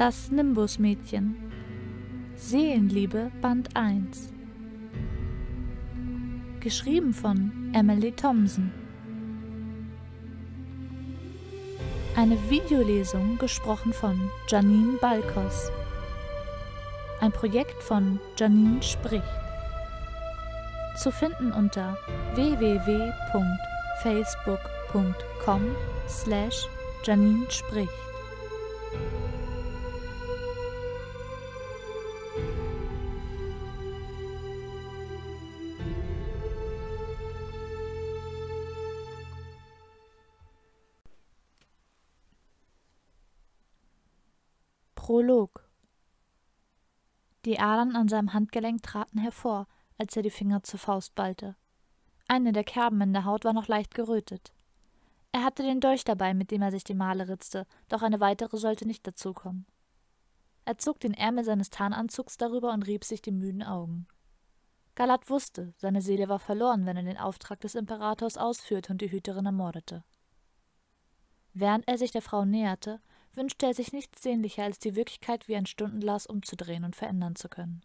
Das Nimbusmädchen Seelenliebe Band 1 Geschrieben von Emily Thompson Eine Videolesung gesprochen von Janine Balkos Ein Projekt von Janine Spricht Zu finden unter www.facebook.com slash Janine Spricht Adern an seinem Handgelenk traten hervor, als er die Finger zur Faust ballte. Eine der Kerben in der Haut war noch leicht gerötet. Er hatte den Dolch dabei, mit dem er sich die Male ritzte, doch eine weitere sollte nicht dazukommen. Er zog den Ärmel seines Tarnanzugs darüber und rieb sich die müden Augen. Galat wusste, seine Seele war verloren, wenn er den Auftrag des Imperators ausführte und die Hüterin ermordete. Während er sich der Frau näherte, wünschte er sich nichts sehnlicher, als die Wirklichkeit wie ein Stundenglas umzudrehen und verändern zu können.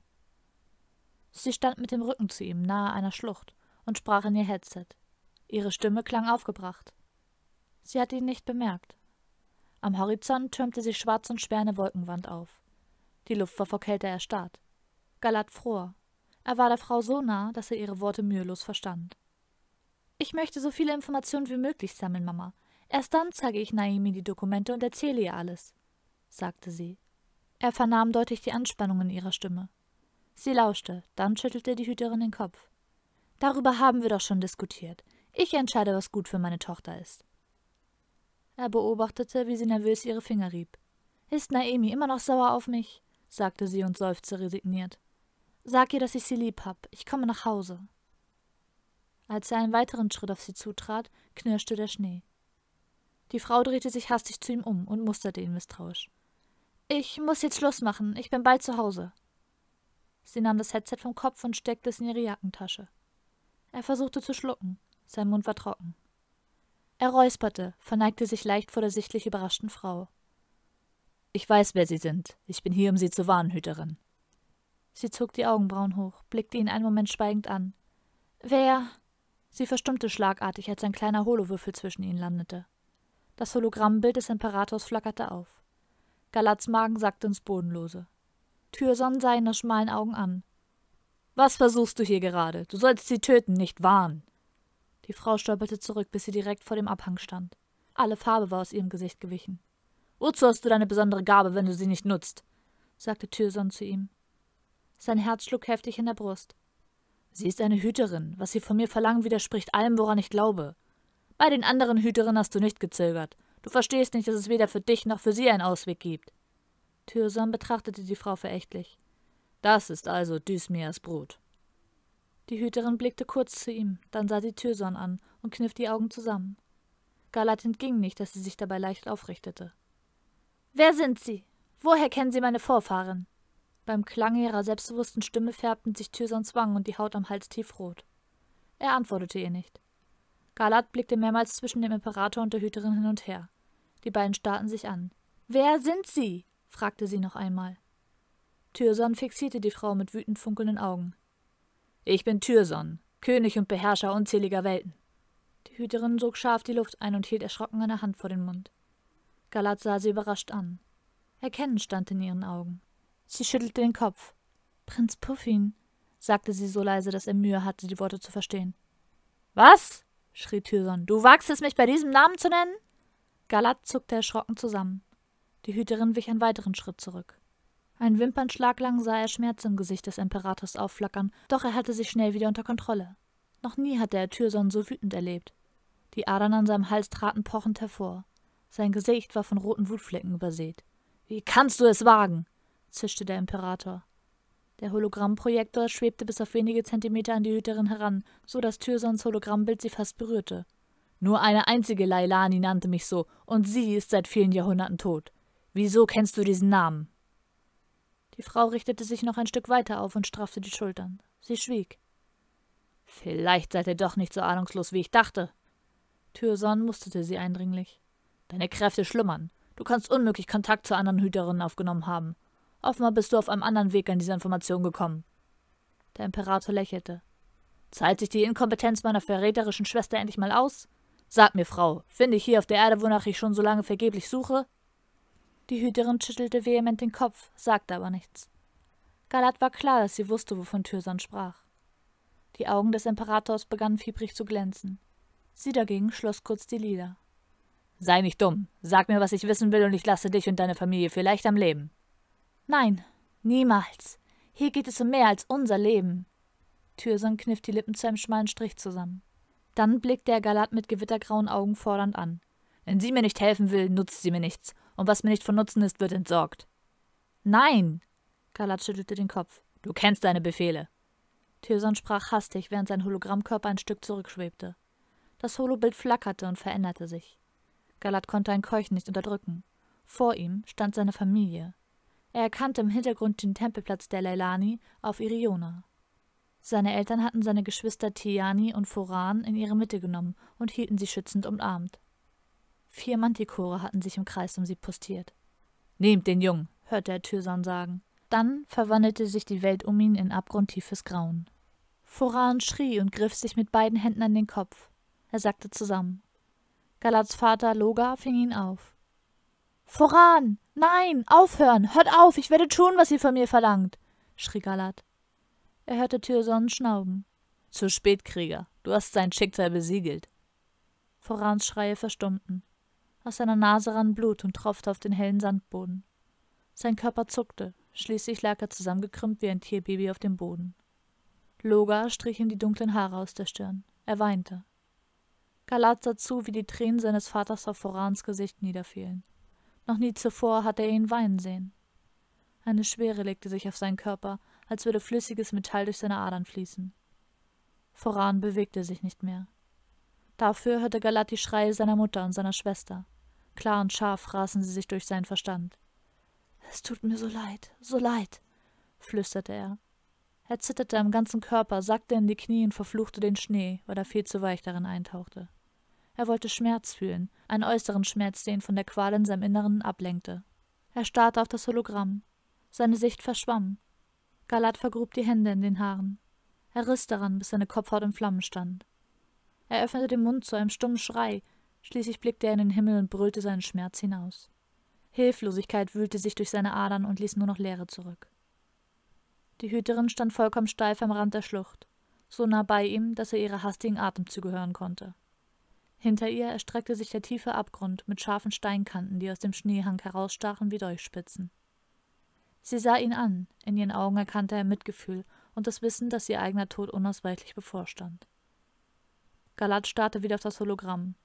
Sie stand mit dem Rücken zu ihm, nahe einer Schlucht, und sprach in ihr Headset. Ihre Stimme klang aufgebracht. Sie hatte ihn nicht bemerkt. Am Horizont türmte sich schwarz und schwer eine Wolkenwand auf. Die Luft war vor Kälte erstarrt. Galat fror. Er war der Frau so nah, dass er ihre Worte mühelos verstand. Ich möchte so viele Informationen wie möglich sammeln, Mama. Erst dann zeige ich Naimi die Dokumente und erzähle ihr alles, sagte sie. Er vernahm deutlich die Anspannung in ihrer Stimme. Sie lauschte, dann schüttelte die Hüterin den Kopf. Darüber haben wir doch schon diskutiert. Ich entscheide, was gut für meine Tochter ist. Er beobachtete, wie sie nervös ihre Finger rieb. Ist Naemi immer noch sauer auf mich? sagte sie und seufzte resigniert. Sag ihr, dass ich sie lieb hab. Ich komme nach Hause. Als er einen weiteren Schritt auf sie zutrat, knirschte der Schnee. Die Frau drehte sich hastig zu ihm um und musterte ihn misstrauisch. Ich muss jetzt Schluss machen, ich bin bald zu Hause. Sie nahm das Headset vom Kopf und steckte es in ihre Jackentasche. Er versuchte zu schlucken, sein Mund war trocken. Er räusperte, verneigte sich leicht vor der sichtlich überraschten Frau. Ich weiß, wer Sie sind. Ich bin hier, um Sie zu warnen, Hüterin. Sie zog die Augenbrauen hoch, blickte ihn einen Moment schweigend an. Wer? Sie verstummte schlagartig, als ein kleiner Holowürfel zwischen ihnen landete. Das Hologrammbild des Imperators flackerte auf. Galats Magen sackte ins Bodenlose. Thürson sah ihn aus schmalen Augen an. Was versuchst du hier gerade? Du sollst sie töten, nicht wahren. Die Frau stolperte zurück, bis sie direkt vor dem Abhang stand. Alle Farbe war aus ihrem Gesicht gewichen. Wozu hast du deine besondere Gabe, wenn du sie nicht nutzt? sagte Thürson zu ihm. Sein Herz schlug heftig in der Brust. Sie ist eine Hüterin. Was sie von mir verlangen, widerspricht allem, woran ich glaube. Bei den anderen Hüterinnen hast du nicht gezögert. Du verstehst nicht, dass es weder für dich noch für sie einen Ausweg gibt. Thürson betrachtete die Frau verächtlich. Das ist also Dysmias Brut. Die Hüterin blickte kurz zu ihm, dann sah sie Thürson an und kniff die Augen zusammen. Galat entging nicht, dass sie sich dabei leicht aufrichtete. Wer sind Sie? Woher kennen Sie meine Vorfahren? Beim Klang ihrer selbstbewussten Stimme färbten sich Thürsons Wangen und die Haut am Hals tiefrot. Er antwortete ihr nicht. Galat blickte mehrmals zwischen dem Imperator und der Hüterin hin und her. Die beiden starrten sich an. Wer sind Sie? fragte sie noch einmal. Tyrson fixierte die Frau mit wütend funkelnden Augen. Ich bin Tyrson, König und Beherrscher unzähliger Welten. Die Hüterin sog scharf die Luft ein und hielt erschrocken eine Hand vor den Mund. Galat sah sie überrascht an. Erkennen stand in ihren Augen. Sie schüttelte den Kopf. Prinz Puffin, sagte sie so leise, dass er Mühe hatte, die Worte zu verstehen. Was? schrie Tyson. Du wagst es, mich bei diesem Namen zu nennen? Galat zuckte erschrocken zusammen. Die Hüterin wich einen weiteren Schritt zurück. Ein Wimpernschlag lang sah er Schmerz im Gesicht des Imperators aufflackern, doch er hatte sich schnell wieder unter Kontrolle. Noch nie hatte er Tyrson so wütend erlebt. Die Adern an seinem Hals traten pochend hervor. Sein Gesicht war von roten Wutflecken übersät. Wie kannst du es wagen? zischte der Imperator. Der Hologrammprojektor schwebte bis auf wenige Zentimeter an die Hüterin heran, so dass Thürsons Hologrammbild sie fast berührte. Nur eine einzige Lailani nannte mich so, und sie ist seit vielen Jahrhunderten tot. Wieso kennst du diesen Namen? Die Frau richtete sich noch ein Stück weiter auf und straffte die Schultern. Sie schwieg. Vielleicht seid ihr doch nicht so ahnungslos, wie ich dachte. Thürson musterte sie eindringlich. Deine Kräfte schlummern. Du kannst unmöglich Kontakt zu anderen Hüterinnen aufgenommen haben. Offenbar bist du auf einem anderen Weg an diese Information gekommen. Der Imperator lächelte. Zahlt sich die Inkompetenz meiner verräterischen Schwester endlich mal aus? Sag mir, Frau, finde ich hier auf der Erde, wonach ich schon so lange vergeblich suche? Die Hüterin schüttelte vehement den Kopf, sagte aber nichts. Galat war klar, dass sie wusste, wovon Thyrsan sprach. Die Augen des Imperators begannen fiebrig zu glänzen. Sie dagegen schloss kurz die Lider. Sei nicht dumm. Sag mir, was ich wissen will, und ich lasse dich und deine Familie vielleicht am Leben. Nein, niemals. Hier geht es um mehr als unser Leben. Thürson kniff die Lippen zu einem schmalen Strich zusammen. Dann blickte er Galat mit gewittergrauen Augen fordernd an. Wenn sie mir nicht helfen will, nutzt sie mir nichts. Und was mir nicht von Nutzen ist, wird entsorgt. Nein! Galat schüttelte den Kopf. Du kennst deine Befehle. Thyrson sprach hastig, während sein Hologrammkörper ein Stück zurückschwebte. Das Holobild flackerte und veränderte sich. Galat konnte ein Keuchen nicht unterdrücken. Vor ihm stand seine Familie, er erkannte im Hintergrund den Tempelplatz der Leilani auf Iriona. Seine Eltern hatten seine Geschwister Tiani und Foran in ihre Mitte genommen und hielten sie schützend umarmt. Vier Mantikore hatten sich im Kreis um sie postiert. Nehmt den Jungen, hörte er Tyson sagen. Dann verwandelte sich die Welt um ihn in abgrundtiefes Grauen. Foran schrie und griff sich mit beiden Händen an den Kopf. Er sackte zusammen. Galats Vater Loga fing ihn auf. Voran! Nein! Aufhören! Hört auf! Ich werde tun, was ihr von mir verlangt! schrie Galat. Er hörte Tyrsons schnauben. Zu spät, Krieger. Du hast sein Schicksal besiegelt. Vorans Schreie verstummten. Aus seiner Nase rann Blut und tropfte auf den hellen Sandboden. Sein Körper zuckte, schließlich lag er zusammengekrümmt wie ein Tierbaby auf dem Boden. Loga strich ihm die dunklen Haare aus der Stirn. Er weinte. Galat sah zu, wie die Tränen seines Vaters auf Vorans Gesicht niederfielen. Noch nie zuvor hatte er ihn weinen sehen. Eine Schwere legte sich auf seinen Körper, als würde flüssiges Metall durch seine Adern fließen. Voran bewegte er sich nicht mehr. Dafür hörte Galat die Schreie seiner Mutter und seiner Schwester. Klar und scharf rasen sie sich durch seinen Verstand. Es tut mir so leid, so leid, flüsterte er. Er zitterte am ganzen Körper, sackte in die Knie und verfluchte den Schnee, weil er viel zu weich darin eintauchte. Er wollte Schmerz fühlen, einen äußeren Schmerz, den von der Qual in seinem Inneren ablenkte. Er starrte auf das Hologramm. Seine Sicht verschwamm. Galat vergrub die Hände in den Haaren. Er riss daran, bis seine Kopfhaut in Flammen stand. Er öffnete den Mund zu einem stummen Schrei, schließlich blickte er in den Himmel und brüllte seinen Schmerz hinaus. Hilflosigkeit wühlte sich durch seine Adern und ließ nur noch Leere zurück. Die Hüterin stand vollkommen steif am Rand der Schlucht, so nah bei ihm, dass er ihre hastigen Atemzüge hören konnte. Hinter ihr erstreckte sich der tiefe Abgrund mit scharfen Steinkanten, die aus dem Schneehang herausstachen wie Dolchspitzen. Sie sah ihn an, in ihren Augen erkannte er Mitgefühl und das Wissen, dass ihr eigener Tod unausweichlich bevorstand. Galat starrte wieder auf das Hologramm.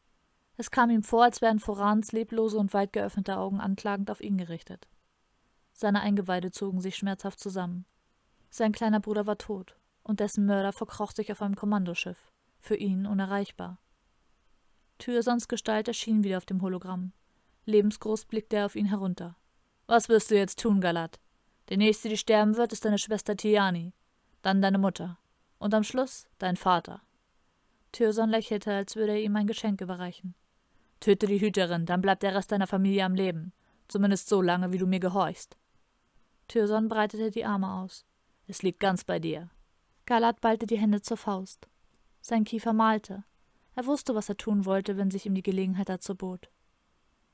Es kam ihm vor, als wären Forans leblose und weit geöffnete Augen anklagend auf ihn gerichtet. Seine Eingeweide zogen sich schmerzhaft zusammen. Sein kleiner Bruder war tot, und dessen Mörder verkroch sich auf einem Kommandoschiff, für ihn unerreichbar. Thürsons Gestalt erschien wieder auf dem Hologramm. Lebensgroß blickte er auf ihn herunter. Was wirst du jetzt tun, Galat? Der nächste, die sterben wird, ist deine Schwester Tiani, dann deine Mutter und am Schluss dein Vater. Thürson lächelte, als würde er ihm ein Geschenk überreichen. Töte die Hüterin, dann bleibt der Rest deiner Familie am Leben, zumindest so lange, wie du mir gehorchst. Thürson breitete die Arme aus. Es liegt ganz bei dir. Galat ballte die Hände zur Faust. Sein Kiefer malte, er wusste, was er tun wollte, wenn sich ihm die Gelegenheit dazu bot.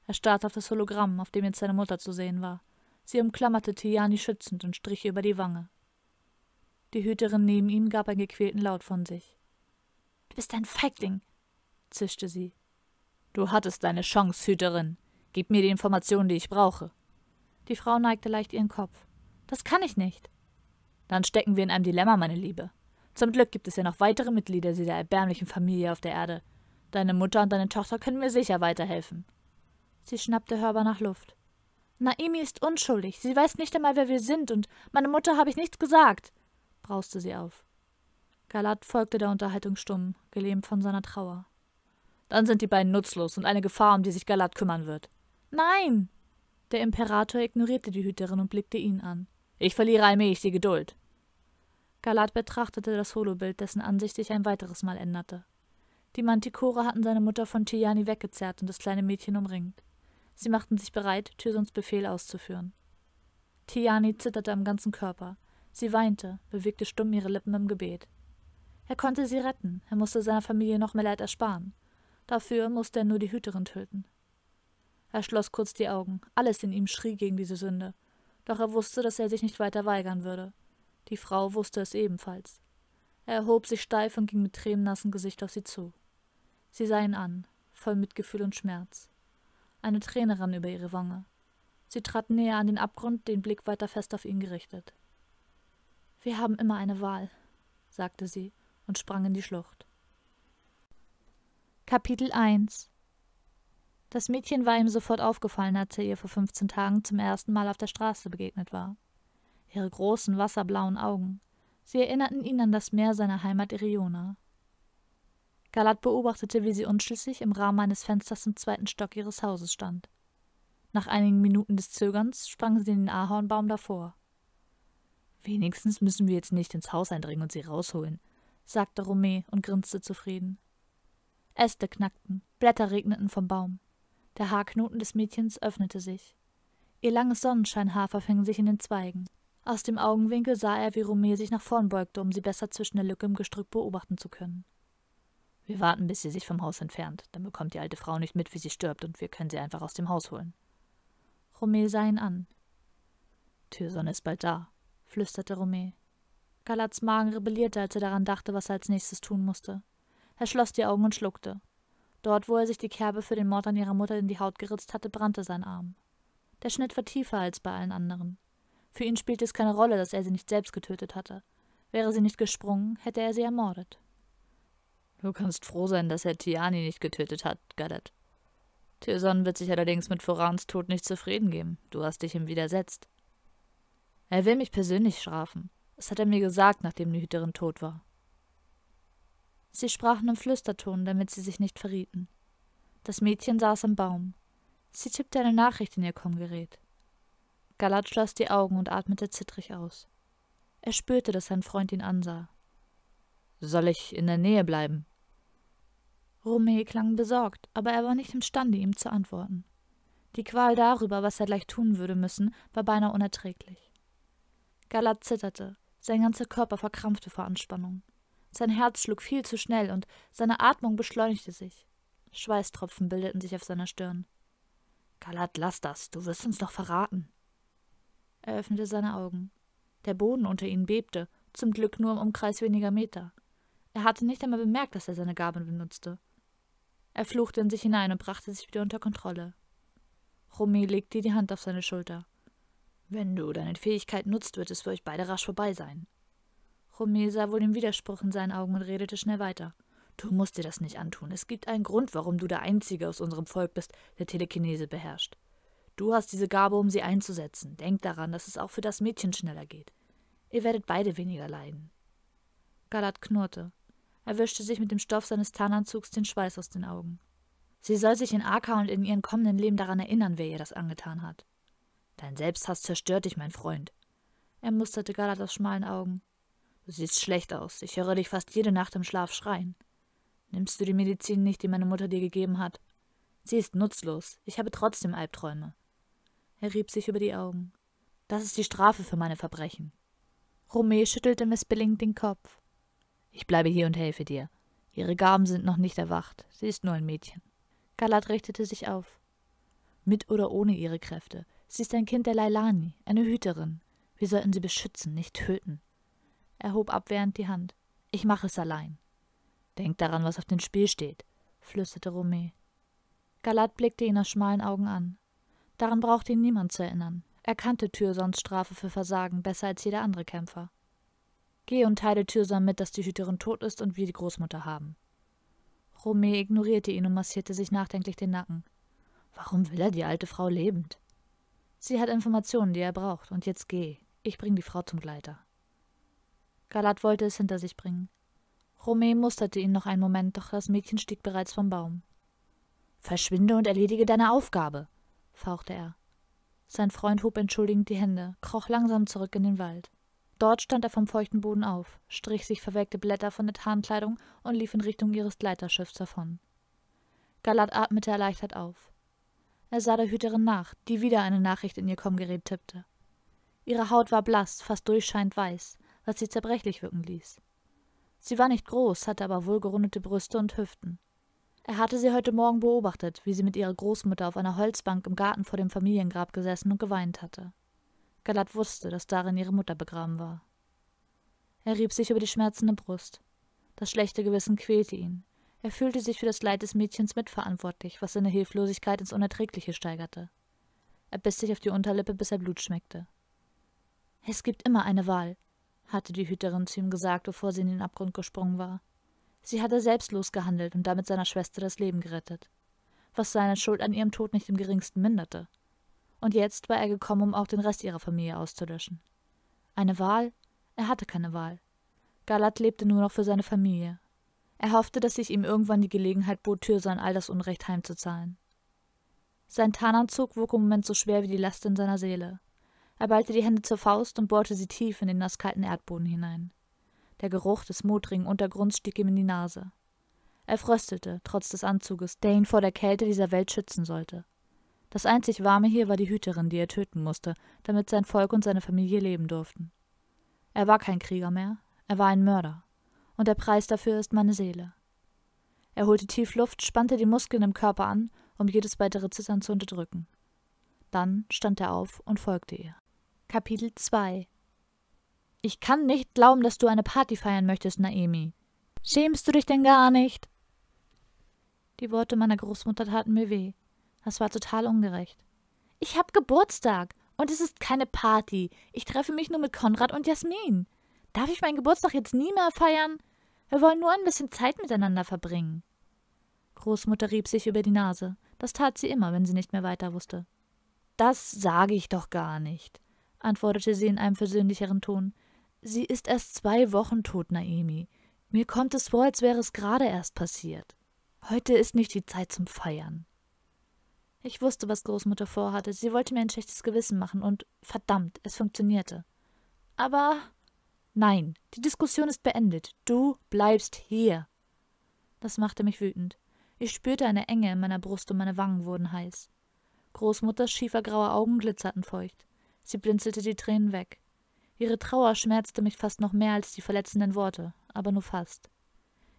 Er starrte auf das Hologramm, auf dem jetzt seine Mutter zu sehen war. Sie umklammerte Tiani schützend und strich über die Wange. Die Hüterin neben ihm gab einen gequälten Laut von sich. Du bist ein Feigling, zischte sie. Du hattest deine Chance, Hüterin. Gib mir die Informationen, die ich brauche. Die Frau neigte leicht ihren Kopf. Das kann ich nicht. Dann stecken wir in einem Dilemma, meine Liebe. Zum Glück gibt es ja noch weitere Mitglieder dieser erbärmlichen Familie auf der Erde. Deine Mutter und deine Tochter können mir sicher weiterhelfen. Sie schnappte hörbar nach Luft. Naimi ist unschuldig. Sie weiß nicht einmal, wer wir sind, und meiner Mutter habe ich nichts gesagt, brauste sie auf. Galat folgte der Unterhaltung stumm, gelähmt von seiner Trauer. Dann sind die beiden nutzlos und eine Gefahr, um die sich Galat kümmern wird. Nein! Der Imperator ignorierte die Hüterin und blickte ihn an. Ich verliere allmählich die Geduld. Galat betrachtete das Holobild, dessen Ansicht sich ein weiteres Mal änderte. Die Mantikore hatten seine Mutter von Tiani weggezerrt und das kleine Mädchen umringt. Sie machten sich bereit, Tysons Befehl auszuführen. Tiani zitterte am ganzen Körper. Sie weinte, bewegte stumm ihre Lippen im Gebet. Er konnte sie retten, er musste seiner Familie noch mehr Leid ersparen. Dafür musste er nur die Hüterin töten. Er schloss kurz die Augen, alles in ihm schrie gegen diese Sünde. Doch er wusste, dass er sich nicht weiter weigern würde. Die Frau wusste es ebenfalls. Er erhob sich steif und ging mit tränennassem Gesicht auf sie zu. Sie sah ihn an, voll Mitgefühl und Schmerz. Eine Träne rann über ihre Wange. Sie trat näher an den Abgrund, den Blick weiter fest auf ihn gerichtet. Wir haben immer eine Wahl, sagte sie und sprang in die Schlucht. Kapitel 1 Das Mädchen war ihm sofort aufgefallen, als er ihr vor 15 Tagen zum ersten Mal auf der Straße begegnet war ihre großen wasserblauen Augen. Sie erinnerten ihn an das Meer seiner Heimat Iriona. Galat beobachtete, wie sie unschlüssig im Rahmen eines Fensters im zweiten Stock ihres Hauses stand. Nach einigen Minuten des Zögerns sprang sie in den Ahornbaum davor. Wenigstens müssen wir jetzt nicht ins Haus eindringen und sie rausholen, sagte Romé und grinste zufrieden. Äste knackten, Blätter regneten vom Baum. Der Haarknoten des Mädchens öffnete sich. Ihr langes Sonnenscheinhafer verfing sich in den Zweigen. Aus dem Augenwinkel sah er, wie Romeo sich nach vorn beugte, um sie besser zwischen der Lücke im Gestrüpp beobachten zu können. Wir warten, bis sie sich vom Haus entfernt. Dann bekommt die alte Frau nicht mit, wie sie stirbt, und wir können sie einfach aus dem Haus holen. Romeo sah ihn an. Türsonne ist bald da, flüsterte Romeo. Galats Magen rebellierte, als er daran dachte, was er als nächstes tun musste. Er schloss die Augen und schluckte. Dort, wo er sich die Kerbe für den Mord an ihrer Mutter in die Haut geritzt hatte, brannte sein Arm. Der Schnitt war tiefer als bei allen anderen. Für ihn spielte es keine Rolle, dass er sie nicht selbst getötet hatte. Wäre sie nicht gesprungen, hätte er sie ermordet. Du kannst froh sein, dass er Tiani nicht getötet hat, Gadet. Tyrson wird sich allerdings mit Forans Tod nicht zufrieden geben. Du hast dich ihm widersetzt. Er will mich persönlich strafen. Das hat er mir gesagt, nachdem die Hüterin tot war. Sie sprachen im Flüsterton, damit sie sich nicht verrieten. Das Mädchen saß am Baum. Sie tippte eine Nachricht in ihr Kommgerät. Galat schloss die Augen und atmete zittrig aus. Er spürte, dass sein Freund ihn ansah. Soll ich in der Nähe bleiben? Rome klang besorgt, aber er war nicht imstande, ihm zu antworten. Die Qual darüber, was er gleich tun würde müssen, war beinahe unerträglich. Galat zitterte, sein ganzer Körper verkrampfte vor Anspannung. Sein Herz schlug viel zu schnell und seine Atmung beschleunigte sich. Schweißtropfen bildeten sich auf seiner Stirn. Galat, lass das, du wirst uns doch verraten. Er öffnete seine Augen. Der Boden unter ihnen bebte, zum Glück nur im Umkreis weniger Meter. Er hatte nicht einmal bemerkt, dass er seine Gaben benutzte. Er fluchte in sich hinein und brachte sich wieder unter Kontrolle. Romy legte die Hand auf seine Schulter. Wenn du deine Fähigkeit nutzt, wird es für euch beide rasch vorbei sein. Romé sah wohl den Widerspruch in seinen Augen und redete schnell weiter. Du musst dir das nicht antun. Es gibt einen Grund, warum du der Einzige aus unserem Volk bist, der Telekinese beherrscht. Du hast diese Gabe, um sie einzusetzen. Denk daran, dass es auch für das Mädchen schneller geht. Ihr werdet beide weniger leiden. Galat knurrte. Er wischte sich mit dem Stoff seines Tarnanzugs den Schweiß aus den Augen. Sie soll sich in Arka und in ihrem kommenden Leben daran erinnern, wer ihr das angetan hat. Dein Selbsthass zerstört dich, mein Freund. Er musterte Galat aus schmalen Augen. Du siehst schlecht aus. Ich höre dich fast jede Nacht im Schlaf schreien. Nimmst du die Medizin nicht, die meine Mutter dir gegeben hat? Sie ist nutzlos. Ich habe trotzdem Albträume. Er rieb sich über die Augen. Das ist die Strafe für meine Verbrechen. Romé schüttelte Miss Billing den Kopf. Ich bleibe hier und helfe dir. Ihre Gaben sind noch nicht erwacht. Sie ist nur ein Mädchen. Galat richtete sich auf. Mit oder ohne ihre Kräfte. Sie ist ein Kind der Lailani, eine Hüterin. Wir sollten sie beschützen, nicht töten. Er hob abwehrend die Hand. Ich mache es allein. Denk daran, was auf dem Spiel steht, flüsterte Romé. Galat blickte ihn aus schmalen Augen an. Daran brauchte ihn niemand zu erinnern. Er kannte Thürsons Strafe für Versagen besser als jeder andere Kämpfer. Geh und teile Tyrson mit, dass die Hüterin tot ist und wir die Großmutter haben. Romé ignorierte ihn und massierte sich nachdenklich den Nacken. Warum will er die alte Frau lebend? Sie hat Informationen, die er braucht, und jetzt geh. Ich bringe die Frau zum Gleiter. Galat wollte es hinter sich bringen. Romé musterte ihn noch einen Moment, doch das Mädchen stieg bereits vom Baum. Verschwinde und erledige deine Aufgabe, fauchte er. Sein Freund hob entschuldigend die Hände, kroch langsam zurück in den Wald. Dort stand er vom feuchten Boden auf, strich sich verwelkte Blätter von der Tarnkleidung und lief in Richtung ihres Gleiterschiffs davon. Galat atmete erleichtert auf. Er sah der Hüterin nach, die wieder eine Nachricht in ihr Kommgerät tippte. Ihre Haut war blass, fast durchscheinend weiß, was sie zerbrechlich wirken ließ. Sie war nicht groß, hatte aber wohlgerundete Brüste und Hüften. Er hatte sie heute Morgen beobachtet, wie sie mit ihrer Großmutter auf einer Holzbank im Garten vor dem Familiengrab gesessen und geweint hatte. Galat wusste, dass darin ihre Mutter begraben war. Er rieb sich über die schmerzende Brust. Das schlechte Gewissen quälte ihn. Er fühlte sich für das Leid des Mädchens mitverantwortlich, was seine Hilflosigkeit ins Unerträgliche steigerte. Er biss sich auf die Unterlippe, bis er Blut schmeckte. Es gibt immer eine Wahl, hatte die Hüterin zu ihm gesagt, bevor sie in den Abgrund gesprungen war. Sie hatte selbstlos gehandelt und damit seiner Schwester das Leben gerettet, was seine Schuld an ihrem Tod nicht im geringsten minderte. Und jetzt war er gekommen, um auch den Rest ihrer Familie auszulöschen. Eine Wahl? Er hatte keine Wahl. Galat lebte nur noch für seine Familie. Er hoffte, dass sich ihm irgendwann die Gelegenheit bot, Thürsan all das Unrecht heimzuzahlen. Sein Tarnanzug wog im Moment so schwer wie die Last in seiner Seele. Er ballte die Hände zur Faust und bohrte sie tief in den nasskalten Erdboden hinein. Der Geruch des modrigen Untergrunds stieg ihm in die Nase. Er fröstelte, trotz des Anzuges, der ihn vor der Kälte dieser Welt schützen sollte. Das einzig Warme hier war die Hüterin, die er töten musste, damit sein Volk und seine Familie leben durften. Er war kein Krieger mehr, er war ein Mörder. Und der Preis dafür ist meine Seele. Er holte tief Luft, spannte die Muskeln im Körper an, um jedes weitere Zittern zu unterdrücken. Dann stand er auf und folgte ihr. Kapitel 2 ich kann nicht glauben, dass du eine Party feiern möchtest, Naemi. Schämst du dich denn gar nicht? Die Worte meiner Großmutter taten mir weh. Das war total ungerecht. Ich habe Geburtstag und es ist keine Party. Ich treffe mich nur mit Konrad und Jasmin. Darf ich meinen Geburtstag jetzt nie mehr feiern? Wir wollen nur ein bisschen Zeit miteinander verbringen. Großmutter rieb sich über die Nase. Das tat sie immer, wenn sie nicht mehr weiter wusste. Das sage ich doch gar nicht, antwortete sie in einem versöhnlicheren Ton. Sie ist erst zwei Wochen tot, Naemi. Mir kommt es vor, als wäre es gerade erst passiert. Heute ist nicht die Zeit zum Feiern. Ich wusste, was Großmutter vorhatte. Sie wollte mir ein schlechtes Gewissen machen und verdammt, es funktionierte. Aber nein, die Diskussion ist beendet. Du bleibst hier. Das machte mich wütend. Ich spürte eine Enge in meiner Brust und meine Wangen wurden heiß. Großmutters schiefergraue Augen glitzerten feucht. Sie blinzelte die Tränen weg. Ihre Trauer schmerzte mich fast noch mehr als die verletzenden Worte, aber nur fast.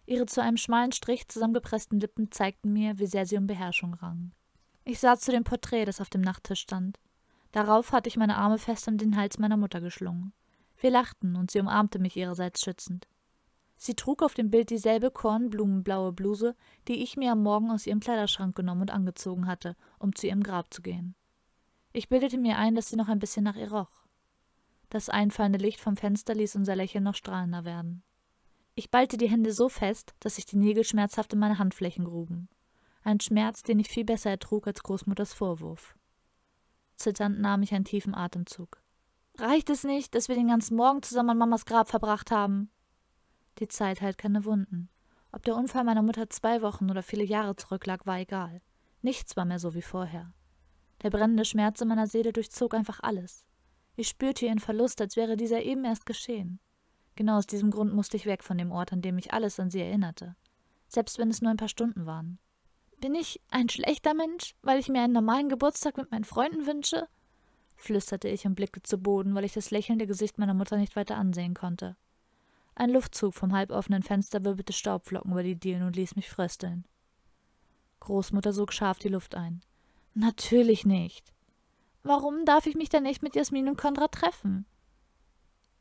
Ihre zu einem schmalen Strich zusammengepressten Lippen zeigten mir, wie sehr sie um Beherrschung rang. Ich sah zu dem Porträt, das auf dem Nachttisch stand. Darauf hatte ich meine Arme fest um den Hals meiner Mutter geschlungen. Wir lachten und sie umarmte mich ihrerseits schützend. Sie trug auf dem Bild dieselbe kornblumenblaue Bluse, die ich mir am Morgen aus ihrem Kleiderschrank genommen und angezogen hatte, um zu ihrem Grab zu gehen. Ich bildete mir ein, dass sie noch ein bisschen nach ihr roch. Das einfallende Licht vom Fenster ließ unser Lächeln noch strahlender werden. Ich ballte die Hände so fest, dass sich die Nägel schmerzhaft in meine Handflächen gruben. Ein Schmerz, den ich viel besser ertrug als Großmutters Vorwurf. Zitternd nahm ich einen tiefen Atemzug. Reicht es nicht, dass wir den ganzen Morgen zusammen an Mamas Grab verbracht haben? Die Zeit heilt keine Wunden. Ob der Unfall meiner Mutter zwei Wochen oder viele Jahre zurücklag, war egal. Nichts war mehr so wie vorher. Der brennende Schmerz in meiner Seele durchzog einfach alles. Ich spürte ihren Verlust, als wäre dieser eben erst geschehen. Genau aus diesem Grund musste ich weg von dem Ort, an dem mich alles an sie erinnerte. Selbst wenn es nur ein paar Stunden waren. Bin ich ein schlechter Mensch, weil ich mir einen normalen Geburtstag mit meinen Freunden wünsche? flüsterte ich und blickte zu Boden, weil ich das lächelnde Gesicht meiner Mutter nicht weiter ansehen konnte. Ein Luftzug vom halboffenen Fenster wirbelte Staubflocken über die Dielen und ließ mich frösteln. Großmutter sog scharf die Luft ein. Natürlich nicht. Warum darf ich mich denn nicht mit Jasmin und Konrad treffen?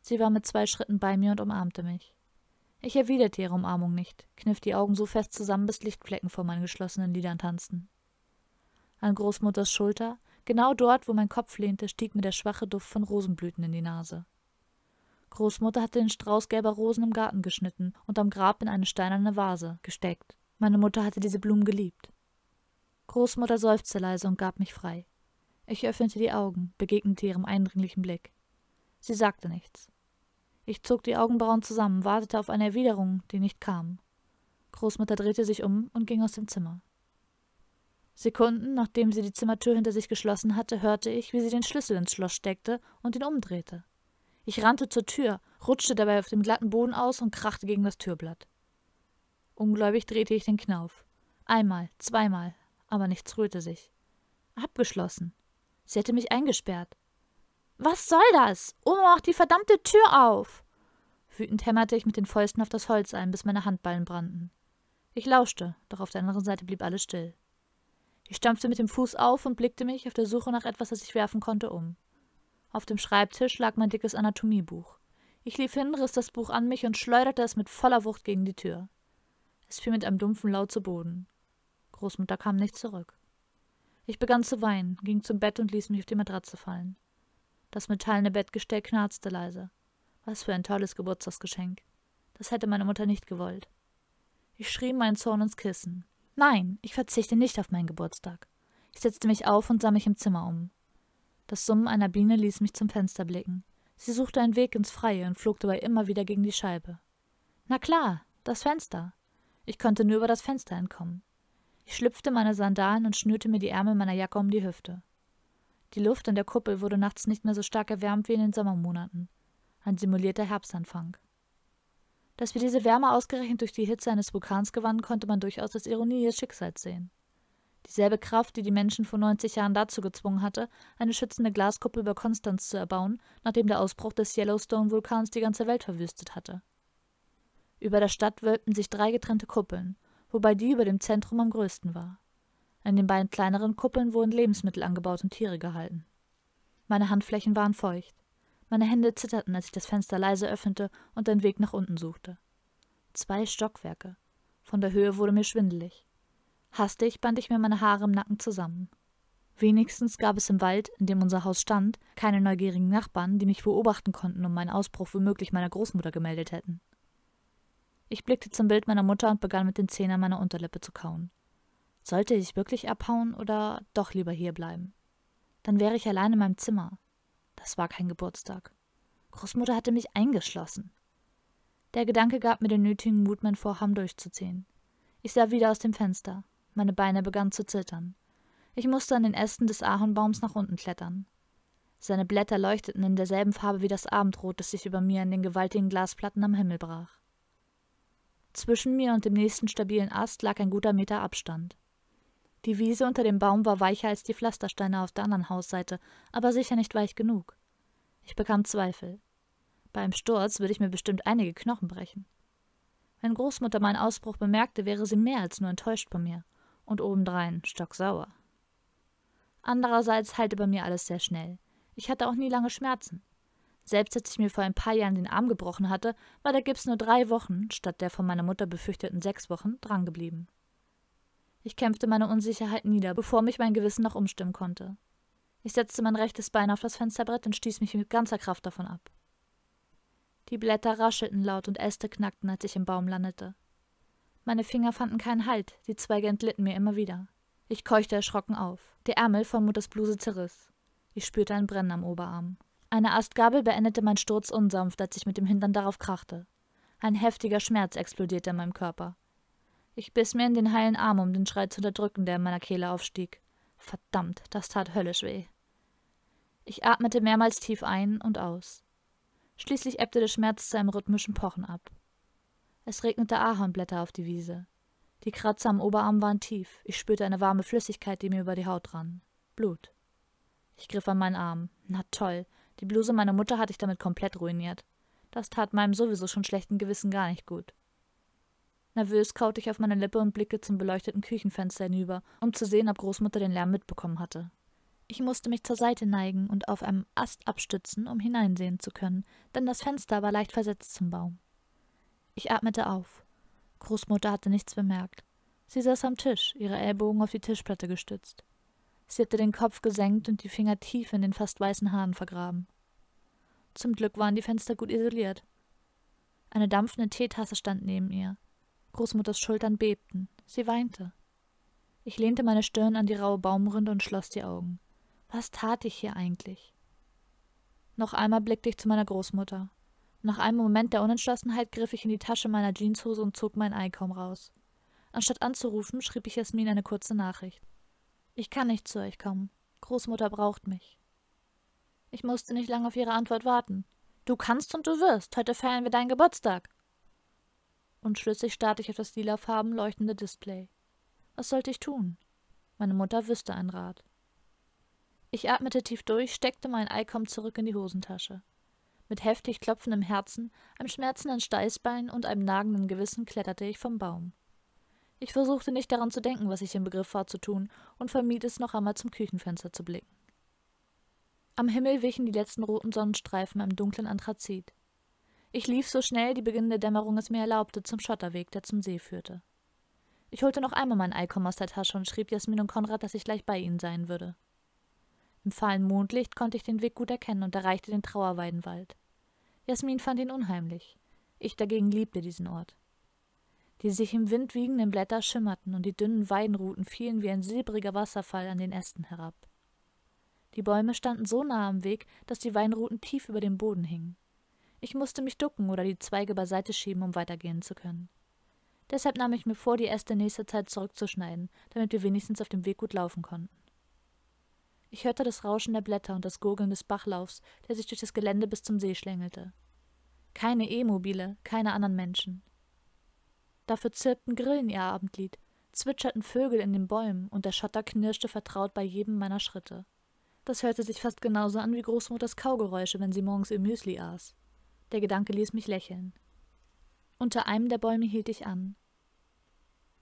Sie war mit zwei Schritten bei mir und umarmte mich. Ich erwiderte ihre Umarmung nicht, kniff die Augen so fest zusammen, bis Lichtflecken vor meinen geschlossenen Lidern tanzten. An Großmutters Schulter, genau dort, wo mein Kopf lehnte, stieg mir der schwache Duft von Rosenblüten in die Nase. Großmutter hatte den Strauß gelber Rosen im Garten geschnitten und am Grab in eine steinerne Vase gesteckt. Meine Mutter hatte diese Blumen geliebt. Großmutter seufzte leise und gab mich frei. Ich öffnete die Augen, begegnete ihrem eindringlichen Blick. Sie sagte nichts. Ich zog die Augenbrauen zusammen, wartete auf eine Erwiderung, die nicht kam. Großmutter drehte sich um und ging aus dem Zimmer. Sekunden, nachdem sie die Zimmertür hinter sich geschlossen hatte, hörte ich, wie sie den Schlüssel ins Schloss steckte und ihn umdrehte. Ich rannte zur Tür, rutschte dabei auf dem glatten Boden aus und krachte gegen das Türblatt. Ungläubig drehte ich den Knauf. Einmal, zweimal, aber nichts rührte sich. Abgeschlossen. Sie hätte mich eingesperrt. Was soll das? Oma, mach die verdammte Tür auf! Wütend hämmerte ich mit den Fäusten auf das Holz ein, bis meine Handballen brannten. Ich lauschte, doch auf der anderen Seite blieb alles still. Ich stampfte mit dem Fuß auf und blickte mich auf der Suche nach etwas, das ich werfen konnte, um. Auf dem Schreibtisch lag mein dickes Anatomiebuch. Ich lief hin, riss das Buch an mich und schleuderte es mit voller Wucht gegen die Tür. Es fiel mit einem dumpfen Laut zu Boden. Großmutter kam nicht zurück. Ich begann zu weinen, ging zum Bett und ließ mich auf die Matratze fallen. Das metallene Bettgestell knarzte leise. Was für ein tolles Geburtstagsgeschenk. Das hätte meine Mutter nicht gewollt. Ich schrie meinen Zorn ins Kissen. Nein, ich verzichte nicht auf meinen Geburtstag. Ich setzte mich auf und sah mich im Zimmer um. Das Summen einer Biene ließ mich zum Fenster blicken. Sie suchte einen Weg ins Freie und flog dabei immer wieder gegen die Scheibe. Na klar, das Fenster. Ich konnte nur über das Fenster entkommen. Ich schlüpfte meine Sandalen und schnürte mir die Ärmel meiner Jacke um die Hüfte. Die Luft an der Kuppel wurde nachts nicht mehr so stark erwärmt wie in den Sommermonaten. Ein simulierter Herbstanfang. Dass wir diese Wärme ausgerechnet durch die Hitze eines Vulkans gewannen, konnte man durchaus als Ironie ihres Schicksals sehen. Dieselbe Kraft, die die Menschen vor 90 Jahren dazu gezwungen hatte, eine schützende Glaskuppel über Konstanz zu erbauen, nachdem der Ausbruch des Yellowstone-Vulkans die ganze Welt verwüstet hatte. Über der Stadt wölbten sich drei getrennte Kuppeln, wobei die über dem Zentrum am größten war. In den beiden kleineren Kuppeln wurden Lebensmittel angebaut und Tiere gehalten. Meine Handflächen waren feucht. Meine Hände zitterten, als ich das Fenster leise öffnete und den Weg nach unten suchte. Zwei Stockwerke. Von der Höhe wurde mir schwindelig. Hastig band ich mir meine Haare im Nacken zusammen. Wenigstens gab es im Wald, in dem unser Haus stand, keine neugierigen Nachbarn, die mich beobachten konnten und meinen Ausbruch womöglich meiner Großmutter gemeldet hätten. Ich blickte zum Bild meiner Mutter und begann mit den Zähnen meiner Unterlippe zu kauen. Sollte ich wirklich abhauen oder doch lieber hierbleiben? Dann wäre ich allein in meinem Zimmer. Das war kein Geburtstag. Großmutter hatte mich eingeschlossen. Der Gedanke gab mir den nötigen Mut, mein Vorhaben durchzuziehen. Ich sah wieder aus dem Fenster. Meine Beine begannen zu zittern. Ich musste an den Ästen des Ahornbaums nach unten klettern. Seine Blätter leuchteten in derselben Farbe wie das Abendrot, das sich über mir in den gewaltigen Glasplatten am Himmel brach. Zwischen mir und dem nächsten stabilen Ast lag ein guter Meter Abstand. Die Wiese unter dem Baum war weicher als die Pflastersteine auf der anderen Hausseite, aber sicher nicht weich genug. Ich bekam Zweifel. Beim Sturz würde ich mir bestimmt einige Knochen brechen. Wenn Großmutter meinen Ausbruch bemerkte, wäre sie mehr als nur enttäuscht von mir und obendrein stocksauer. Andererseits heilte bei mir alles sehr schnell. Ich hatte auch nie lange Schmerzen. Selbst als ich mir vor ein paar Jahren den Arm gebrochen hatte, war der Gips nur drei Wochen statt der von meiner Mutter befürchteten sechs Wochen drangeblieben. Ich kämpfte meine Unsicherheit nieder, bevor mich mein Gewissen noch umstimmen konnte. Ich setzte mein rechtes Bein auf das Fensterbrett und stieß mich mit ganzer Kraft davon ab. Die Blätter raschelten laut und Äste knackten, als ich im Baum landete. Meine Finger fanden keinen Halt, die Zweige entlitten mir immer wieder. Ich keuchte erschrocken auf. Der Ärmel von Mutters Bluse zerriss. Ich spürte ein Brennen am Oberarm. Eine Astgabel beendete meinen Sturz unsanft, als ich mit dem Hintern darauf krachte. Ein heftiger Schmerz explodierte in meinem Körper. Ich biss mir in den heilen Arm, um den Schrei zu unterdrücken, der in meiner Kehle aufstieg. Verdammt, das tat höllisch weh. Ich atmete mehrmals tief ein und aus. Schließlich ebbte der Schmerz zu einem rhythmischen Pochen ab. Es regnete Ahornblätter auf die Wiese. Die Kratzer am Oberarm waren tief. Ich spürte eine warme Flüssigkeit, die mir über die Haut rann. Blut. Ich griff an meinen Arm. Na toll, die Bluse meiner Mutter hatte ich damit komplett ruiniert. Das tat meinem sowieso schon schlechten Gewissen gar nicht gut. Nervös kaute ich auf meine Lippe und blickte zum beleuchteten Küchenfenster hinüber, um zu sehen, ob Großmutter den Lärm mitbekommen hatte. Ich musste mich zur Seite neigen und auf einem Ast abstützen, um hineinsehen zu können, denn das Fenster war leicht versetzt zum Baum. Ich atmete auf. Großmutter hatte nichts bemerkt. Sie saß am Tisch, ihre Ellbogen auf die Tischplatte gestützt. Sie hatte den Kopf gesenkt und die Finger tief in den fast weißen Haaren vergraben. Zum Glück waren die Fenster gut isoliert. Eine dampfende Teetasse stand neben ihr. Großmutters Schultern bebten. Sie weinte. Ich lehnte meine Stirn an die raue Baumrinde und schloss die Augen. Was tat ich hier eigentlich? Noch einmal blickte ich zu meiner Großmutter. Nach einem Moment der Unentschlossenheit griff ich in die Tasche meiner Jeanshose und zog mein Eikom raus. Anstatt anzurufen, schrieb ich Jasmin eine kurze Nachricht. Ich kann nicht zu euch kommen. Großmutter braucht mich. Ich musste nicht lange auf ihre Antwort warten. Du kannst und du wirst. Heute feiern wir deinen Geburtstag. Und schlüssig starrte ich auf das lilafarben leuchtende Display. Was sollte ich tun? Meine Mutter wüsste einen Rat. Ich atmete tief durch, steckte mein Eicom zurück in die Hosentasche. Mit heftig klopfendem Herzen, einem schmerzenden Steißbein und einem nagenden Gewissen kletterte ich vom Baum. Ich versuchte nicht daran zu denken, was ich im Begriff war zu tun, und vermied es, noch einmal zum Küchenfenster zu blicken. Am Himmel wichen die letzten roten Sonnenstreifen einem dunklen Anthrazit. Ich lief so schnell die beginnende Dämmerung es mir erlaubte, zum Schotterweg, der zum See führte. Ich holte noch einmal mein Eikommen aus der Tasche und schrieb Jasmin und Konrad, dass ich gleich bei ihnen sein würde. Im fahlen Mondlicht konnte ich den Weg gut erkennen und erreichte den Trauerweidenwald. Jasmin fand ihn unheimlich. Ich dagegen liebte diesen Ort. Die sich im Wind wiegenden Blätter schimmerten und die dünnen Weidenruten fielen wie ein silbriger Wasserfall an den Ästen herab. Die Bäume standen so nah am Weg, dass die Weinruten tief über dem Boden hingen. Ich musste mich ducken oder die Zweige beiseite schieben, um weitergehen zu können. Deshalb nahm ich mir vor, die Äste in nächster Zeit zurückzuschneiden, damit wir wenigstens auf dem Weg gut laufen konnten. Ich hörte das Rauschen der Blätter und das Gurgeln des Bachlaufs, der sich durch das Gelände bis zum See schlängelte. Keine E-Mobile, keine anderen Menschen. Dafür zirpten Grillen ihr Abendlied, zwitscherten Vögel in den Bäumen und der Schotter knirschte vertraut bei jedem meiner Schritte. Das hörte sich fast genauso an wie Großmutters Kaugeräusche, wenn sie morgens ihr Müsli aß. Der Gedanke ließ mich lächeln. Unter einem der Bäume hielt ich an.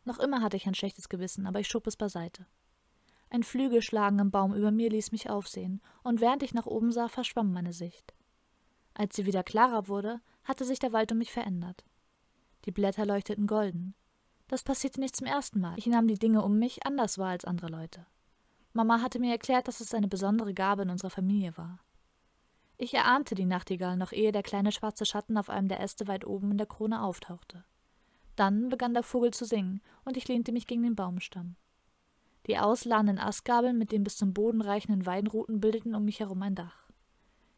Noch immer hatte ich ein schlechtes Gewissen, aber ich schob es beiseite. Ein Flügelschlagen im Baum über mir ließ mich aufsehen, und während ich nach oben sah, verschwamm meine Sicht. Als sie wieder klarer wurde, hatte sich der Wald um mich verändert. Die Blätter leuchteten golden. Das passierte nicht zum ersten Mal. Ich nahm die Dinge um mich anders wahr als andere Leute. Mama hatte mir erklärt, dass es eine besondere Gabe in unserer Familie war. Ich erahnte die Nachtigall noch ehe der kleine schwarze Schatten auf einem der Äste weit oben in der Krone auftauchte. Dann begann der Vogel zu singen, und ich lehnte mich gegen den Baumstamm. Die ausladenden Astgabeln mit den bis zum Boden reichenden Weinruten bildeten um mich herum ein Dach.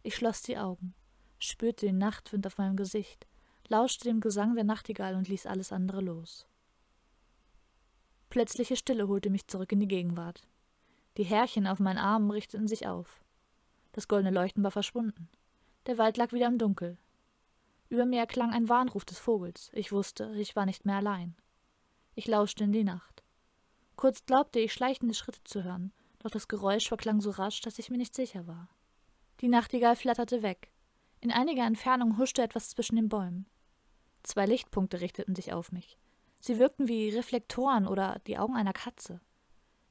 Ich schloss die Augen, spürte den Nachtwind auf meinem Gesicht lauschte dem Gesang der Nachtigall und ließ alles andere los. Plötzliche Stille holte mich zurück in die Gegenwart. Die Härchen auf meinen Armen richteten sich auf. Das goldene Leuchten war verschwunden. Der Wald lag wieder im Dunkel. Über mir erklang ein Warnruf des Vogels. Ich wusste, ich war nicht mehr allein. Ich lauschte in die Nacht. Kurz glaubte ich, schleichende Schritte zu hören, doch das Geräusch verklang so rasch, dass ich mir nicht sicher war. Die Nachtigall flatterte weg. In einiger Entfernung huschte etwas zwischen den Bäumen. Zwei Lichtpunkte richteten sich auf mich. Sie wirkten wie Reflektoren oder die Augen einer Katze.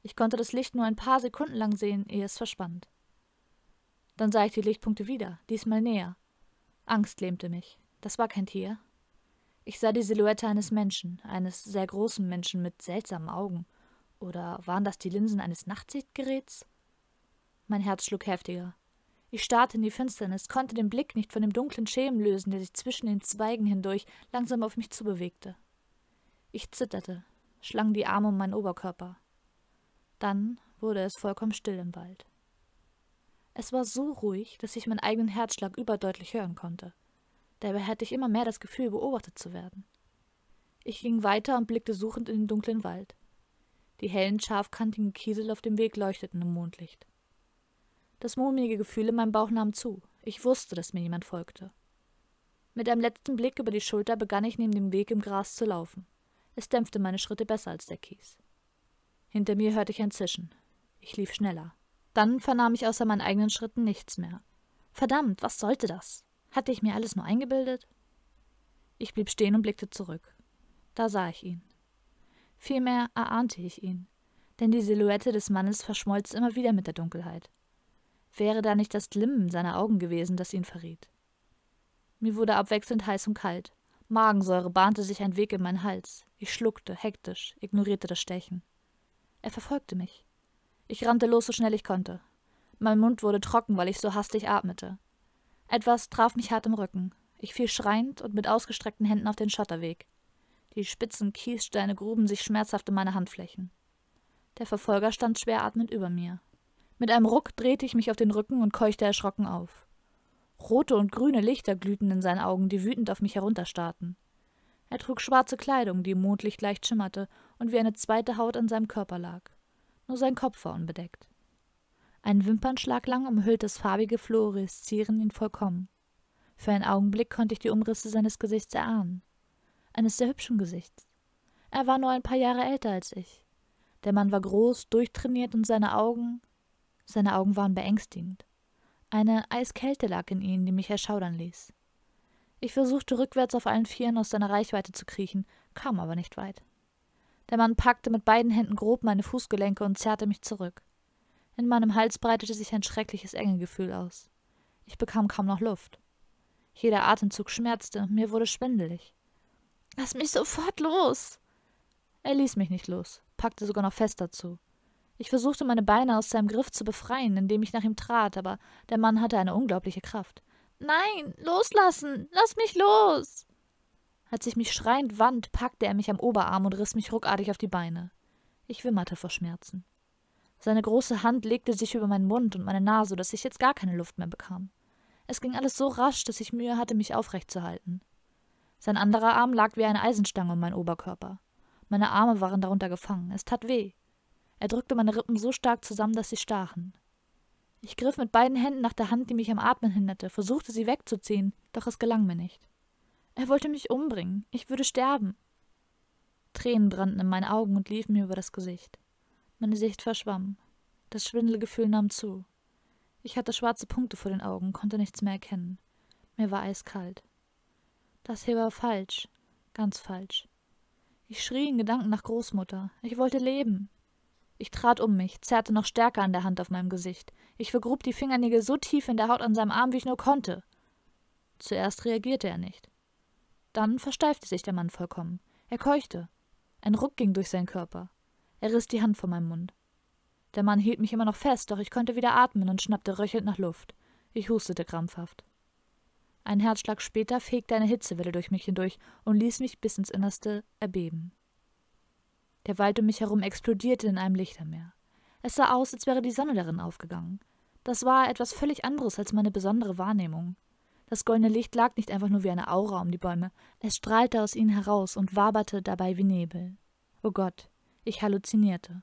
Ich konnte das Licht nur ein paar Sekunden lang sehen, ehe es verschwand. Dann sah ich die Lichtpunkte wieder, diesmal näher. Angst lähmte mich. Das war kein Tier. Ich sah die Silhouette eines Menschen, eines sehr großen Menschen mit seltsamen Augen. Oder waren das die Linsen eines Nachtsichtgeräts? Mein Herz schlug heftiger. Ich starrte in die Finsternis, konnte den Blick nicht von dem dunklen Schemen lösen, der sich zwischen den Zweigen hindurch langsam auf mich zubewegte. Ich zitterte, schlang die Arme um meinen Oberkörper. Dann wurde es vollkommen still im Wald. Es war so ruhig, dass ich meinen eigenen Herzschlag überdeutlich hören konnte. Dabei hatte ich immer mehr das Gefühl, beobachtet zu werden. Ich ging weiter und blickte suchend in den dunklen Wald. Die hellen, scharfkantigen Kiesel auf dem Weg leuchteten im Mondlicht. Das mulmige Gefühl in meinem Bauch nahm zu. Ich wusste, dass mir jemand folgte. Mit einem letzten Blick über die Schulter begann ich neben dem Weg im Gras zu laufen. Es dämpfte meine Schritte besser als der Kies. Hinter mir hörte ich ein Zischen. Ich lief schneller. Dann vernahm ich außer meinen eigenen Schritten nichts mehr. Verdammt, was sollte das? Hatte ich mir alles nur eingebildet? Ich blieb stehen und blickte zurück. Da sah ich ihn. Vielmehr erahnte ich ihn, denn die Silhouette des Mannes verschmolz immer wieder mit der Dunkelheit. Wäre da nicht das Glimmen seiner Augen gewesen, das ihn verriet? Mir wurde abwechselnd heiß und kalt. Magensäure bahnte sich ein Weg in meinen Hals. Ich schluckte, hektisch, ignorierte das Stechen. Er verfolgte mich. Ich rannte los, so schnell ich konnte. Mein Mund wurde trocken, weil ich so hastig atmete. Etwas traf mich hart im Rücken. Ich fiel schreiend und mit ausgestreckten Händen auf den Schotterweg. Die spitzen Kiessteine gruben sich schmerzhaft in meine Handflächen. Der Verfolger stand schweratmend über mir. Mit einem Ruck drehte ich mich auf den Rücken und keuchte erschrocken auf. Rote und grüne Lichter glühten in seinen Augen, die wütend auf mich herunterstarrten. Er trug schwarze Kleidung, die im Mondlicht leicht schimmerte und wie eine zweite Haut an seinem Körper lag. Nur sein Kopf war unbedeckt. Ein Wimpernschlag lang umhülltes farbige Fluoreszieren ihn vollkommen. Für einen Augenblick konnte ich die Umrisse seines Gesichts erahnen. Eines sehr hübschen Gesichts. Er war nur ein paar Jahre älter als ich. Der Mann war groß, durchtrainiert und seine Augen seine Augen waren beängstigend. Eine Eiskälte lag in ihnen, die mich erschaudern ließ. Ich versuchte rückwärts auf allen Vieren aus seiner Reichweite zu kriechen, kam aber nicht weit. Der Mann packte mit beiden Händen grob meine Fußgelenke und zerrte mich zurück. In meinem Hals breitete sich ein schreckliches Engegefühl aus. Ich bekam kaum noch Luft. Jeder Atemzug schmerzte, mir wurde schwindelig. Lass mich sofort los! Er ließ mich nicht los, packte sogar noch fest dazu. Ich versuchte, meine Beine aus seinem Griff zu befreien, indem ich nach ihm trat, aber der Mann hatte eine unglaubliche Kraft. Nein, loslassen! Lass mich los! Als ich mich schreiend wand, packte er mich am Oberarm und riss mich ruckartig auf die Beine. Ich wimmerte vor Schmerzen. Seine große Hand legte sich über meinen Mund und meine Nase, dass ich jetzt gar keine Luft mehr bekam. Es ging alles so rasch, dass ich Mühe hatte, mich aufrechtzuhalten. Sein anderer Arm lag wie eine Eisenstange um meinen Oberkörper. Meine Arme waren darunter gefangen. Es tat weh. Er drückte meine Rippen so stark zusammen, dass sie stachen. Ich griff mit beiden Händen nach der Hand, die mich am Atmen hinderte, versuchte sie wegzuziehen, doch es gelang mir nicht. Er wollte mich umbringen, ich würde sterben. Tränen brannten in meinen Augen und liefen mir über das Gesicht. Meine Sicht verschwamm. Das Schwindelgefühl nahm zu. Ich hatte schwarze Punkte vor den Augen, konnte nichts mehr erkennen. Mir war eiskalt. Das hier war falsch, ganz falsch. Ich schrie in Gedanken nach Großmutter. Ich wollte leben. Ich trat um mich, zerrte noch stärker an der Hand auf meinem Gesicht. Ich vergrub die Fingernägel so tief in der Haut an seinem Arm, wie ich nur konnte. Zuerst reagierte er nicht. Dann versteifte sich der Mann vollkommen. Er keuchte. Ein Ruck ging durch seinen Körper. Er riss die Hand von meinem Mund. Der Mann hielt mich immer noch fest, doch ich konnte wieder atmen und schnappte röchelnd nach Luft. Ich hustete krampfhaft. Ein Herzschlag später fegte eine Hitzewelle durch mich hindurch und ließ mich bis ins Innerste erbeben. Der Wald um mich herum explodierte in einem Lichtermeer. Es sah aus, als wäre die Sonne darin aufgegangen. Das war etwas völlig anderes als meine besondere Wahrnehmung. Das goldene Licht lag nicht einfach nur wie eine Aura um die Bäume, es strahlte aus ihnen heraus und waberte dabei wie Nebel. Oh Gott, ich halluzinierte.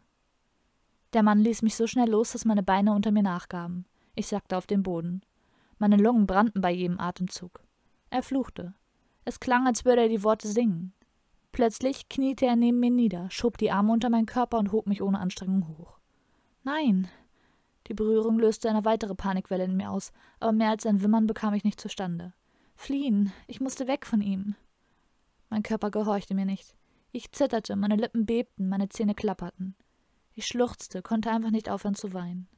Der Mann ließ mich so schnell los, dass meine Beine unter mir nachgaben. Ich sackte auf den Boden. Meine Lungen brannten bei jedem Atemzug. Er fluchte. Es klang, als würde er die Worte singen. Plötzlich kniete er neben mir nieder, schob die Arme unter meinen Körper und hob mich ohne Anstrengung hoch. Nein! Die Berührung löste eine weitere Panikwelle in mir aus, aber mehr als ein Wimmern bekam ich nicht zustande. Fliehen! Ich musste weg von ihm! Mein Körper gehorchte mir nicht. Ich zitterte, meine Lippen bebten, meine Zähne klapperten. Ich schluchzte, konnte einfach nicht aufhören zu weinen.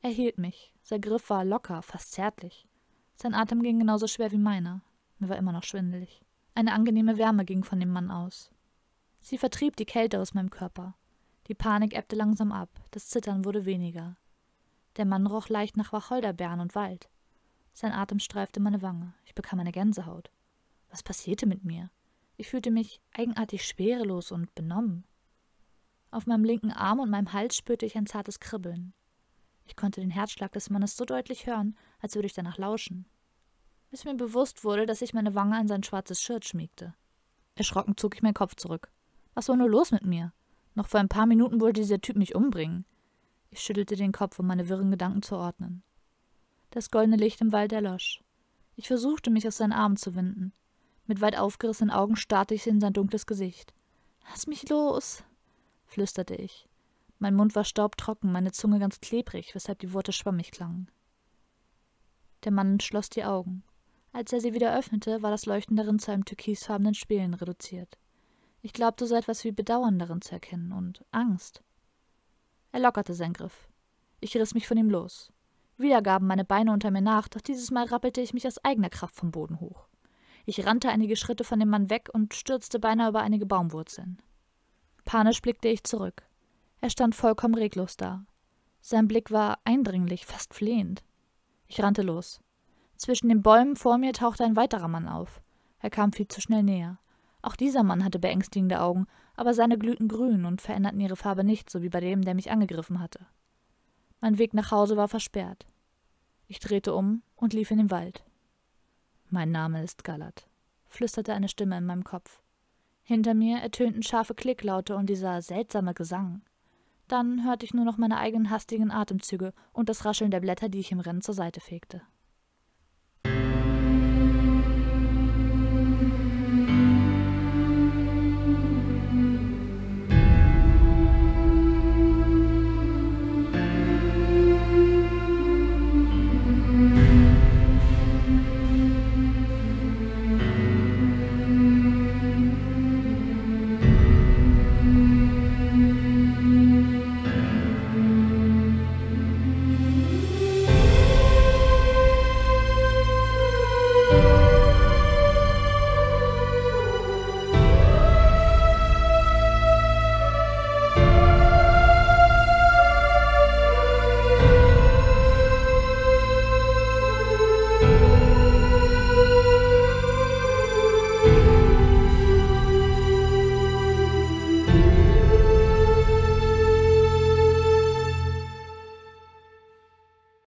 Er hielt mich. Sein Griff war locker, fast zärtlich. Sein Atem ging genauso schwer wie meiner. Mir war immer noch schwindelig. Eine angenehme Wärme ging von dem Mann aus. Sie vertrieb die Kälte aus meinem Körper. Die Panik ebbte langsam ab, das Zittern wurde weniger. Der Mann roch leicht nach Wacholderbeeren und Wald. Sein Atem streifte meine Wange. Ich bekam eine Gänsehaut. Was passierte mit mir? Ich fühlte mich eigenartig schwerelos und benommen. Auf meinem linken Arm und meinem Hals spürte ich ein zartes Kribbeln. Ich konnte den Herzschlag des Mannes so deutlich hören, als würde ich danach lauschen bis mir bewusst wurde, dass ich meine Wange an sein schwarzes Shirt schmiegte. Erschrocken zog ich meinen Kopf zurück. Was war nur los mit mir? Noch vor ein paar Minuten wollte dieser Typ mich umbringen. Ich schüttelte den Kopf, um meine wirren Gedanken zu ordnen. Das goldene Licht im Wald erlosch. Ich versuchte, mich aus seinen Armen zu winden. Mit weit aufgerissenen Augen starrte ich in sein dunkles Gesicht. Lass mich los, flüsterte ich. Mein Mund war staubtrocken, meine Zunge ganz klebrig, weshalb die Worte schwammig klangen. Der Mann schloss die Augen. Als er sie wieder öffnete, war das Leuchten darin zu einem türkisfarbenen Schwelen reduziert. Ich glaubte so etwas wie Bedauern darin zu erkennen und Angst. Er lockerte seinen Griff. Ich riss mich von ihm los. Wieder gaben meine Beine unter mir nach, doch dieses Mal rappelte ich mich aus eigener Kraft vom Boden hoch. Ich rannte einige Schritte von dem Mann weg und stürzte beinahe über einige Baumwurzeln. Panisch blickte ich zurück. Er stand vollkommen reglos da. Sein Blick war eindringlich, fast flehend. Ich rannte los. Zwischen den Bäumen vor mir tauchte ein weiterer Mann auf. Er kam viel zu schnell näher. Auch dieser Mann hatte beängstigende Augen, aber seine glühten grün und veränderten ihre Farbe nicht, so wie bei dem, der mich angegriffen hatte. Mein Weg nach Hause war versperrt. Ich drehte um und lief in den Wald. Mein Name ist Gallat«, flüsterte eine Stimme in meinem Kopf. Hinter mir ertönten scharfe Klicklaute und dieser seltsame Gesang. Dann hörte ich nur noch meine eigenen hastigen Atemzüge und das Rascheln der Blätter, die ich im Rennen zur Seite fegte.